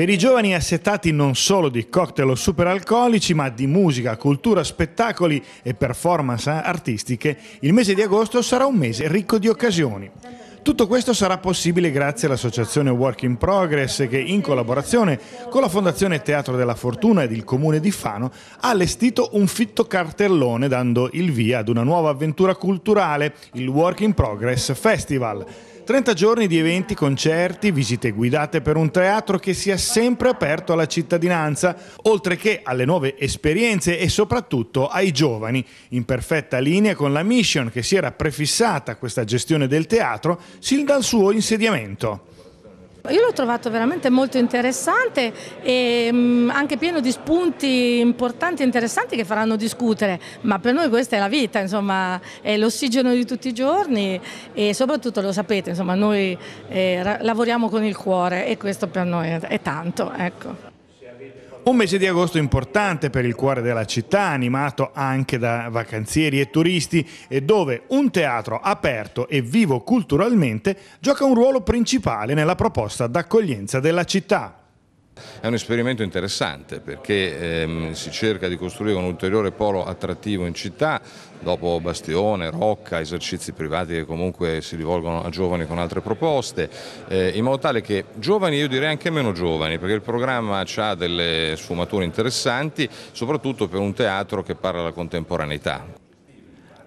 Per i giovani assettati non solo di cocktail o superalcolici, ma di musica, cultura, spettacoli e performance artistiche, il mese di agosto sarà un mese ricco di occasioni. Tutto questo sarà possibile grazie all'associazione Work in Progress che in collaborazione con la Fondazione Teatro della Fortuna ed il Comune di Fano ha allestito un fitto cartellone dando il via ad una nuova avventura culturale, il Work in Progress Festival. 30 giorni di eventi, concerti, visite guidate per un teatro che sia sempre aperto alla cittadinanza, oltre che alle nuove esperienze e soprattutto ai giovani, in perfetta linea con la mission che si era prefissata questa gestione del teatro, sin dal suo insediamento. Io l'ho trovato veramente molto interessante e mm, anche pieno di spunti importanti e interessanti che faranno discutere, ma per noi questa è la vita, insomma, è l'ossigeno di tutti i giorni e soprattutto lo sapete, insomma, noi eh, lavoriamo con il cuore e questo per noi è tanto. Ecco. Un mese di agosto importante per il cuore della città, animato anche da vacanzieri e turisti, e dove un teatro aperto e vivo culturalmente gioca un ruolo principale nella proposta d'accoglienza della città. È un esperimento interessante perché ehm, si cerca di costruire un ulteriore polo attrattivo in città dopo Bastione, Rocca, esercizi privati che comunque si rivolgono a giovani con altre proposte, eh, in modo tale che giovani, io direi anche meno giovani, perché il programma ha delle sfumature interessanti, soprattutto per un teatro che parla della contemporaneità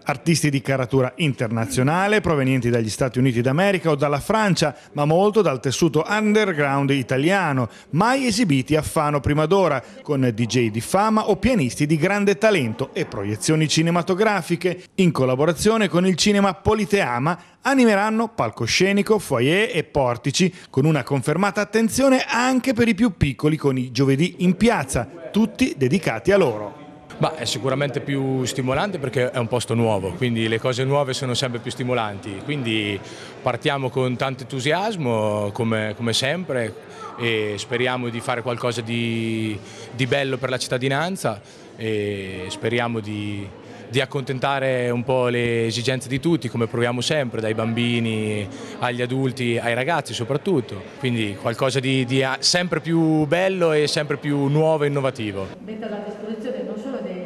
artisti di caratura internazionale provenienti dagli Stati Uniti d'America o dalla Francia, ma molto dal tessuto underground italiano, mai esibiti a Fano prima d'ora, con DJ di fama o pianisti di grande talento e proiezioni cinematografiche, in collaborazione con il cinema Politeama, animeranno palcoscenico, foyer e portici, con una confermata attenzione anche per i più piccoli con i giovedì in piazza, tutti dedicati a loro. Ma è sicuramente più stimolante perché è un posto nuovo, quindi le cose nuove sono sempre più stimolanti, quindi partiamo con tanto entusiasmo come, come sempre e speriamo di fare qualcosa di, di bello per la cittadinanza e speriamo di, di accontentare un po' le esigenze di tutti, come proviamo sempre, dai bambini agli adulti, ai ragazzi soprattutto. Quindi qualcosa di, di eh, sempre più bello e sempre più nuovo e innovativo. Mette a disposizione non solo dei